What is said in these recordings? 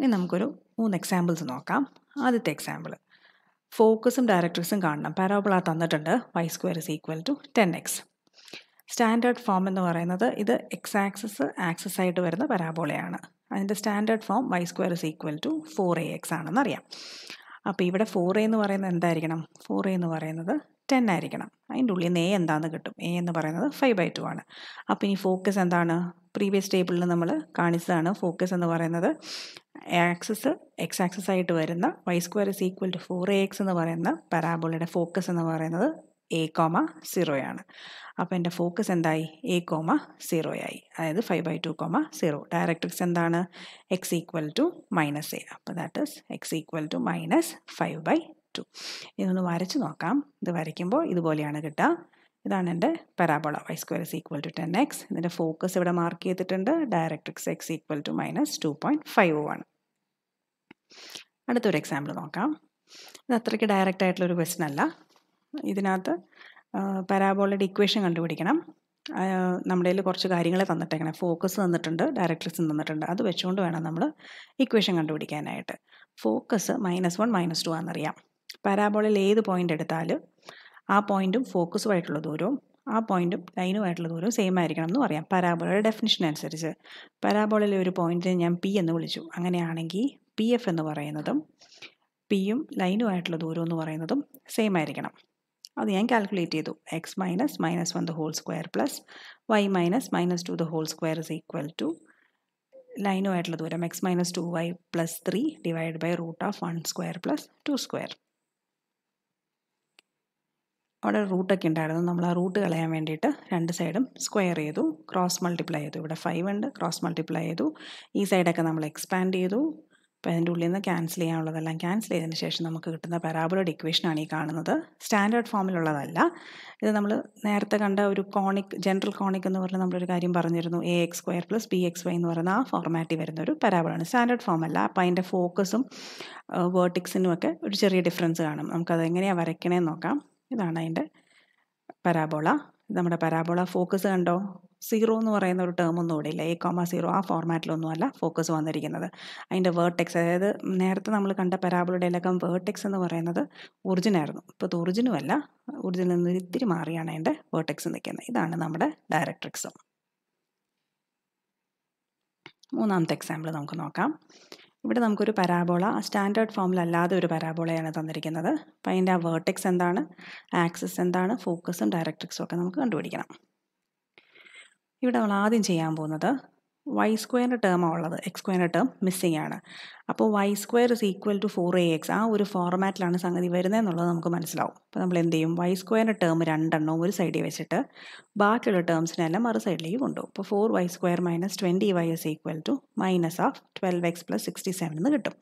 ഇനി നമുക്കൊരു മൂന്ന് എക്സാമ്പിൾസ് നോക്കാം ആദ്യത്തെ എക്സാമ്പിൾ ഫോക്കസും ഡയറക്ടർസും കാണണം ആ തന്നിട്ടുണ്ട് Y square is equal to ten X standard form എന്ന് പറയുന്നത് ഇത് എക്സ് ആക്സസ് ആക്സസ് ആയിട്ട് വരുന്ന പരാബോളയാണ് അതിൻ്റെ standard form Y square is equal to four A X അറിയാം അപ്പോൾ ഇവിടെ ഫോർ എ എന്ന് പറയുന്നത് എന്തായിരിക്കണം ഫോർ എ എന്ന് പറയുന്നത് ടെൻ ആയിരിക്കണം അതിൻ്റെ ഉള്ളിൽ നിന്ന് എ എന്താണെന്ന് കിട്ടും എ എന്ന് പറയുന്നത് ഫൈവ് ബൈ ടു ആണ് അപ്പോൾ ഇനി ഫോക്കസ് എന്താണ് പ്രീവിയസ് ടേബിളിൽ നമ്മൾ കാണിച്ചതാണ് ഫോക്കസ് എന്ന് പറയുന്നത് ആക്സസ് എക്സ് ആക്സസ് ആയിട്ട് വരുന്ന Y square is equal to four A X എന്ന് പറയുന്ന പരാബോളയുടെ ഫോക്കസ് എന്ന് പറയുന്നത് എ കോമ സീറോയാണ് അപ്പോൾ എൻ്റെ ഫോക്കസ് എന്തായി എ കോമ സീറോയായി അതായത് five by two comma zero directrix എന്താണ് X equal to minus A അപ്പോൾ that is X equal to minus five by two ഇതൊന്ന് വരച്ച് നോക്കാം ഇത് വരയ്ക്കുമ്പോൾ ഇതുപോലെയാണ് കിട്ടുക ഇതാണ് എൻ്റെ parabola Y square is equal to ten X ഇതിൻ്റെ ഫോക്കസ് ഇവിടെ മാർക്ക് ചെയ്തിട്ടുണ്ട് directrix X equal to minus two point five one അടുത്തൊരു എക്സാമ്പിൾ നോക്കാം ഇത് അത്രയ്ക്ക് ഡയറക്റ്റ് ആയിട്ടുള്ളൊരു ക്വസ്റ്റൻ അല്ല ഇതിനകത്ത് പരാബോളയുടെ ഇക്വേഷൻ കണ്ടുപിടിക്കണം നമ്മുടെ കയ്യിൽ കുറച്ച് കാര്യങ്ങളെ തന്നിട്ടേക്കണം ഫോക്കസ് തന്നിട്ടുണ്ട് ഡയറക്ട്രിക്സ് തന്നിട്ടുണ്ട് അത് വെച്ചുകൊണ്ട് വേണം നമ്മൾ ഇക്വേഷൻ കണ്ടുപിടിക്കാനായിട്ട് focus minus one minus two ആണെന്നറിയാം പരാബോളയിൽ ഏത് പോയിൻ്റ് എടുത്താലും ആ പോയിൻറ്റും ഫോക്കസുമായിട്ടുള്ള ദൂരവും ആ പോയിൻറ്റും ലൈനുമായിട്ടുള്ള ദൂരവും സെയിം ആയിരിക്കണം എന്ന് പറയാം പരാബോളയുടെ ഡെഫിനിഷൻ അനുസരിച്ച് പരാബോളയിലെ ഒരു പോയിൻറ്റിനെ ഞാൻ പി എന്ന് വിളിച്ചു അങ്ങനെയാണെങ്കിൽ പി എഫ് എന്ന് പറയുന്നതും പിയും ലൈനുമായിട്ടുള്ള ദൂരം എന്ന് പറയുന്നതും സെയിം ആയിരിക്കണം അത് ഞാൻ കാൽക്കുലേറ്റ് ചെയ്തു X minus minus one the whole square plus Y minus minus two the whole square is equal to ലൈനുമായിട്ടുള്ള ദൂരം X minus two Y plus three divide by root of one square plus two square അവിടെ റൂട്ടൊക്കെ ഉണ്ടായിരുന്നു നമ്മൾ ആ root കളയാൻ വേണ്ടിയിട്ട് രണ്ട് സൈഡും സ്ക്വയർ ചെയ്തു ക്രോസ് മൾട്ടിപ്ലൈ ചെയ്തു ഇവിടെ ഫൈവ് ഉണ്ട് ക്രോസ് മൾട്ടിപ്ലൈ ചെയ്തു ഈ സൈഡൊക്കെ നമ്മൾ എക്സ്പാൻഡ് ചെയ്തു അപ്പോൾ അതിൻ്റെ ഉള്ളിൽ നിന്ന് ക്യാൻസൽ ചെയ്യാനുള്ളതെല്ലാം ക്യാൻസൽ ചെയ്തതിന് ശേഷം നമുക്ക് കിട്ടുന്ന പരാബോളോഡ് ഇക്വേഷനാണ് ഈ കാണുന്നത് സ്റ്റാൻഡേർഡ് ഫോമിലുള്ളതല്ല ഇത് നമ്മൾ നേരത്തെ കണ്ട ഒരു കോണിക് ജനറൽ കോണിക് എന്ന് പറഞ്ഞ നമ്മളൊരു കാര്യം പറഞ്ഞിരുന്നു A X square plus B X Y എന്ന് പറയുന്ന ആ ഫോർമാറ്റിൽ വരുന്ന ഒരു പരാബോളാണ് സ്റ്റാൻഡേർഡ് ഫോമല്ല അപ്പോൾ അതിൻ്റെ ഫോക്കസും വേർട്ടിക്സിനും ഒക്കെ ഒരു ചെറിയ ഡിഫറൻസ് കാണും നമുക്കത് എങ്ങനെയാണ് വരയ്ക്കണേന്ന് നോക്കാം ഇതാണ് അതിൻ്റെ പരാബോള നമ്മുടെ പരാബോള ഫോക്കസ് കണ്ടോ സീറോ എന്ന് പറയുന്ന ഒരു ടേം ഒന്നും ഇല്ല എ കോമ സീറോ ആ ഫോർമാറ്റിലൊന്നുമല്ല ഫോക്കസ് വന്നിരിക്കുന്നത് അതിൻ്റെ വേർട്ടെക്സ് അതായത് നേരത്തെ നമ്മൾ കണ്ട പരാബോളയുടെയിലൊക്കെ വേർട്ടെക്സ് എന്ന് പറയുന്നത് ഒറിജിനായിരുന്നു ഇപ്പോൾ ഒറിജിനും അല്ല ഒറിജിനിൽ നിന്ന് ഇത്തിരി മാറിയാണ് അതിൻ്റെ വേർട്ടെക്സ് നിൽക്കുന്നത് ഇതാണ് നമ്മുടെ ഡയറക്ട്രിക്സ് മൂന്നാമത്തെ എക്സാമ്പിൾ നമുക്ക് നോക്കാം ഇവിടെ നമുക്കൊരു പരാബോള സ്റ്റാൻഡേർഡ് ഫോമിലല്ലാതെ ഒരു പരാബോളയാണ് തന്നിരിക്കുന്നത് അപ്പോൾ അതിൻ്റെ ആ വേർട്ടെക്സ് എന്താണ് ആക്സിസ് എന്താണ് ഫോക്കസും ഡയറക്ട്രിക്സും ഒക്കെ നമുക്ക് കണ്ടുപിടിക്കണം ഇവിടെ നമ്മൾ ആദ്യം ചെയ്യാൻ പോകുന്നത് വൈ സ്ക്വയറിൻ്റെ ടേമാണ് ഉള്ളത് എക്സ് സ്ക്വയറിൻ്റെ ടേം മിസ്സിംഗ് ആണ് അപ്പോൾ Y square is equal to four A X ആ ഒരു ഫോർമാറ്റിലാണ് സംഗതി വരുന്നത് എന്നുള്ളത് നമുക്ക് മനസ്സിലാവും അപ്പോൾ നമ്മൾ എന്ത് ചെയ്യും വൈ സ്ക്വയറിൻ്റെ ടേം രണ്ടെണ്ണവും ഒരു സൈഡിൽ വെച്ചിട്ട് ബാക്കിയുള്ള ടേംസിനെല്ലാം മറു സൈഡിലേക്ക് കൊണ്ടുപോകും അപ്പോൾ four Y square minus twenty Y is equal to minus of twelve X plus sixty seven എന്ന് കിട്ടും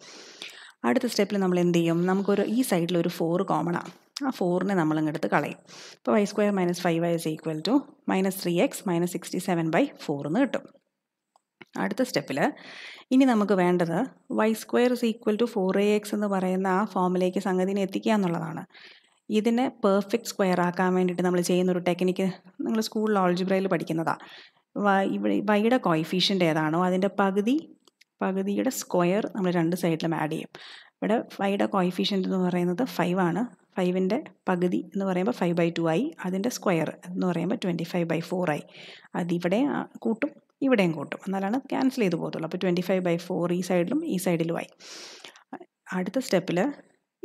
അടുത്ത സ്റ്റെപ്പിൽ നമ്മൾ എന്ത് ചെയ്യും നമുക്കൊരു ഈ സൈഡിൽ ഒരു ഫോർ ആണ് ആ ഫോറിനെ നമ്മൾ ഇങ്ങെടുത്ത് കളയും അപ്പോൾ Y square minus five Y is equal to minus three X minus sixty seven by four എന്ന് കിട്ടും അടുത്ത സ്റ്റെപ്പിൽ ഇനി നമുക്ക് വേണ്ടത് Y square is equal to four A X എന്ന് പറയുന്ന ആ ഫോമിലേക്ക് സംഗതിനെ എത്തിക്കുക എന്നുള്ളതാണ് ഇതിനെ പെർഫെക്റ്റ് സ്ക്വയർ ആക്കാൻ വേണ്ടിയിട്ട് നമ്മൾ ചെയ്യുന്നൊരു ടെക്നിക്ക് നിങ്ങൾ സ്കൂളിൽ ഓൾജിബ്രയിൽ പഠിക്കുന്നതാണ് വൈയുടെ കോയിഫിഷ്യൻ്റ് ഏതാണോ അതിൻ്റെ പകുതി പകുതിയുടെ സ്ക്വയർ നമ്മൾ രണ്ട് സൈഡിലും ആഡ് ചെയ്യും ഇവിടെ വൈയുടെ കോയിഫിഷ്യൻ്റ് എന്ന് പറയുന്നത് ഫൈവ് ആണ് ഫൈവിൻ്റെ പകുതി എന്ന് പറയുമ്പോൾ ഫൈവ് ബൈ ടു ആയി അതിൻ്റെ സ്ക്വയർ എന്ന് പറയുമ്പോൾ ട്വൻറ്റി ഫൈവ് ബൈ ഫോർ ആയി അതിവിടെ കൂട്ടും ഇവിടെയും കൂട്ടും എന്നാലാണ് ക്യാൻസൽ ചെയ്ത് പോകത്തുള്ളൂ അപ്പോൾ ട്വൻറ്റി ഫൈവ് ബൈ ഫോർ ഈ സൈഡിലും ഈ സൈഡിലുമായി അടുത്ത സ്റ്റെപ്പിൽ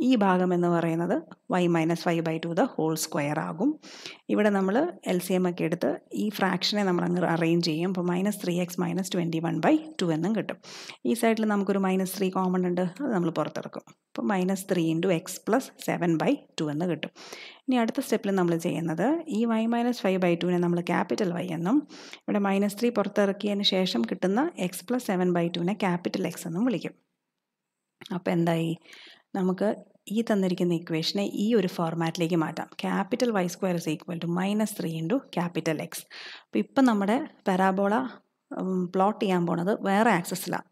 ഈ ഭാഗം എന്ന് പറയുന്നത് Y minus five by two the whole square ആകും ഇവിടെ നമ്മൾ എൽ സി എം ഒക്കെ എടുത്ത് ഈ ഫ്രാക്ഷനെ നമ്മൾ അങ്ങ് അറേഞ്ച് ചെയ്യും അപ്പോൾ minus three X minus twenty one by two എന്നും കിട്ടും ഈ സൈഡിൽ നമുക്കൊരു മൈനസ് ത്രീ കോമൺ ഉണ്ട് അത് നമ്മൾ പുറത്തെടുക്കും അപ്പോൾ minus three into X plus seven by two എന്ന് കിട്ടും ഇനി അടുത്ത സ്റ്റെപ്പിൽ നമ്മൾ ചെയ്യുന്നത് ഈ വൈ മൈനസ് ഫൈവ് ബൈ ടുവിനെ നമ്മൾ ക്യാപിറ്റൽ വൈ എന്നും ഇവിടെ മൈനസ് ത്രീ പുറത്തിറക്കിയതിന് ശേഷം കിട്ടുന്ന എക്സ് പ്ലസ് സെവൻ ബൈ ടുവിനെ ക്യാപിറ്റൽ എക്സ് എന്നും വിളിക്കും അപ്പോൾ എന്തായി നമുക്ക് ഈ തന്നിരിക്കുന്ന ഇക്വേഷനെ ഈ ഒരു ഫോർമാറ്റിലേക്ക് മാറ്റാം capital Y square is equal to minus three into capital X അപ്പോൾ ഇപ്പം നമ്മുടെ പരാബോള പ്ലോട്ട് ചെയ്യാൻ പോണത് വേറെ ആക്സസിലാണ്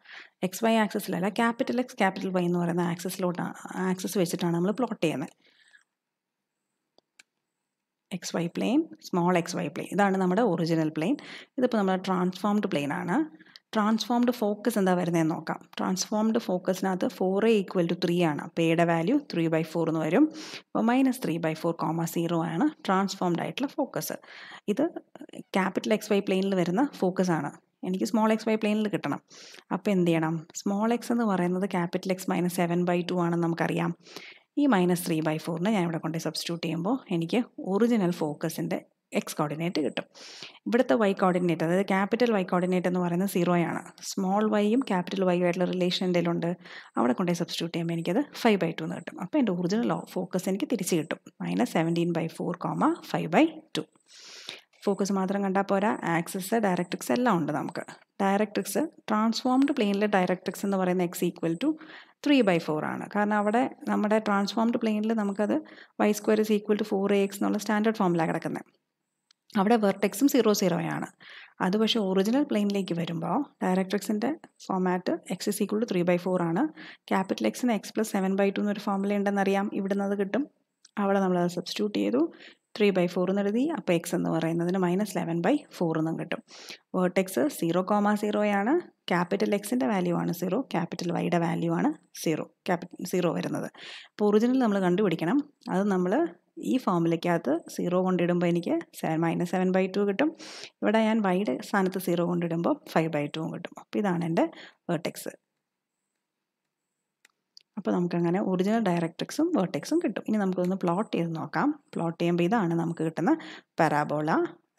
എക്സ് വൈ ആക്സസിലല്ല ക്യാപിറ്റൽ എക്സ് ക്യാപിറ്റൽ വൈ എന്ന് പറയുന്ന ആക്സസിലോട്ടാണ് ആക്സസ് വെച്ചിട്ടാണ് നമ്മൾ പ്ലോട്ട് ചെയ്യുന്നത് X Y plane small X Y plane ഇതാണ് നമ്മുടെ ഒറിജിനൽ പ്ലെയിൻ ഇതിപ്പോൾ നമ്മുടെ ട്രാൻസ്ഫോംഡ് പ്ലെയിൻ ആണ് ട്രാൻസ്ഫോംഡ് ഫോക്കസ് എന്താ വരുന്നതെന്ന് നോക്കാം ട്രാൻസ്ഫോംഡ് ഫോക്കസിനകത്ത് four A equal to three ആണ് അപ്പോൾ എയുടെ വാല്യൂ ത്രീ ബൈ ഫോർ എന്ന് വരും അപ്പോൾ minus three by four comma zero ആണ് ട്രാൻസ്ഫോംഡ് ആയിട്ടുള്ള ഫോക്കസ് ഇത് ക്യാപിറ്റൽ എക്സ് വൈ പ്ലെയിനിൽ വരുന്ന ഫോക്കസ് ആണ് എനിക്ക് സ്മോൾ എക്സ് വൈ പ്ലെയിനിൽ കിട്ടണം അപ്പോൾ എന്ത് ചെയ്യണം സ്മോൾ എക്സ് എന്ന് പറയുന്നത് capital X minus seven by two ആണെന്ന് നമുക്കറിയാം ഈ മൈനസ് ത്രീ ബൈ ഫോറിന് ഞാൻ ഇവിടെ കൊണ്ട് സബ്സ്റ്റിറ്റ്യൂട്ട് ചെയ്യുമ്പോൾ എനിക്ക് ഒറിജിനൽ ഫോക്കസിൻ്റെ എക്സ് കോർഡിനേറ്റ് കിട്ടും ഇവിടുത്തെ വൈ കോർഡിനേറ്റ് അതായത് ക്യാപിറ്റൽ വൈ കോർഡിനേറ്റ് എന്ന് പറയുന്നത് സീറോയാണ് സ്മോൾ വൈയും ക്യാപിറ്റൽ വൈ ആയിട്ടുള്ള റിലേഷൻ ഉണ്ട് അവിടെ കൊണ്ടേ സബ്സ്റ്റിറ്റ്യൂട്ട് ചെയ്യുമ്പോൾ എനിക്കത് ഫൈവ് ബൈ ടു എന്ന് കിട്ടും അപ്പോൾ എൻ്റെ ഒറിജിനൽ ഫോക്കസ് എനിക്ക് തിരിച്ച് കിട്ടും minus seventeen by four comma five by two focus മാത്രം കണ്ടാൽ പോരാ ആക്സസ് ഡയറക്ട്രിക്സ് എല്ലാം ഉണ്ട് നമുക്ക് ഡയറക്ട്രിക്സ് ട്രാൻസ്ഫോംഡ് പ്ലെയിനിലെ ഡയറക്ട്രിക്സ് എന്ന് പറയുന്ന X equal to three by four ആണ് കാരണം അവിടെ നമ്മുടെ ട്രാൻസ്ഫോംഡ് പ്ലെയിനിൽ നമുക്കത് Y square equal to four A X എന്നുള്ള സ്റ്റാൻഡേർഡ് ഫോമിലാണ് കിടക്കുന്നത് അവിടെ വെർട്ടെക്സും സീറോ സീറോയാണ് അത് പക്ഷേ ഒറിജിനൽ പ്ലെയിനിലേക്ക് വരുമ്പോൾ ഡയറക്ട്രിക്സിൻ്റെ format X is equal to three by four ആണ് ക്യാപിറ്റൽ എക്സിന് X plus seven by two എന്നൊരു ഫോമുല ഉണ്ടെന്നറിയാം ഇവിടുന്ന് അത് കിട്ടും അവിടെ നമ്മൾ അത് സബ്സ്റ്റിറ്റ്യൂട്ട് ചെയ്തു ത്രീ ബൈ ഫോർ എന്ന് എഴുതി അപ്പോൾ എക്സ് എന്ന് പറയുന്നതിന് മൈനസ് ലെവൻ ബൈ ഫോർ എന്നും കിട്ടും വേർട്ടെക്സ് സീറോ കോമ സീറോയാണ് ക്യാപിറ്റൽ എക്സിൻ്റെ വാല്യൂ ആണ് സീറോ ക്യാപിറ്റൽ വൈയുടെ വാല്യൂ ആണ് സീറോ ക്യാപിറ്റൽ സീറോ വരുന്നത് അപ്പോൾ ഒറിജിനൽ നമ്മൾ കണ്ടുപിടിക്കണം അത് നമ്മൾ ഈ ഫോമിലേക്കകത്ത് സീറോ കൊണ്ടിടുമ്പോൾ എനിക്ക് seven minus seven by two കിട്ടും ഇവിടെ ഞാൻ വൈയുടെ സ്ഥാനത്ത് സീറോ കൊണ്ടിടുമ്പോൾ ഫൈവ് ബൈ ടുവും കിട്ടും അപ്പോൾ ഇതാണ് എൻ്റെ വേർട്ടെക്സ് അപ്പോൾ നമുക്കങ്ങനെ ഒറിജിനൽ ഡയറക്ട്രിക്സും വേർട്ടെക്സും കിട്ടും ഇനി നമുക്കൊന്ന് പ്ലോട്ട് ചെയ്ത് നോക്കാം പ്ലോട്ട് ചെയ്യുമ്പോൾ ഇതാണ് നമുക്ക് കിട്ടുന്ന പരാബോള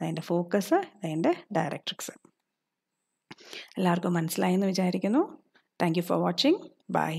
അതിൻ്റെ ഫോക്കസ് അതിൻ്റെ ഡയറക്ട്രിക്സ് എല്ലാവർക്കും മനസ്സിലായെന്ന് വിചാരിക്കുന്നു thank you for watching by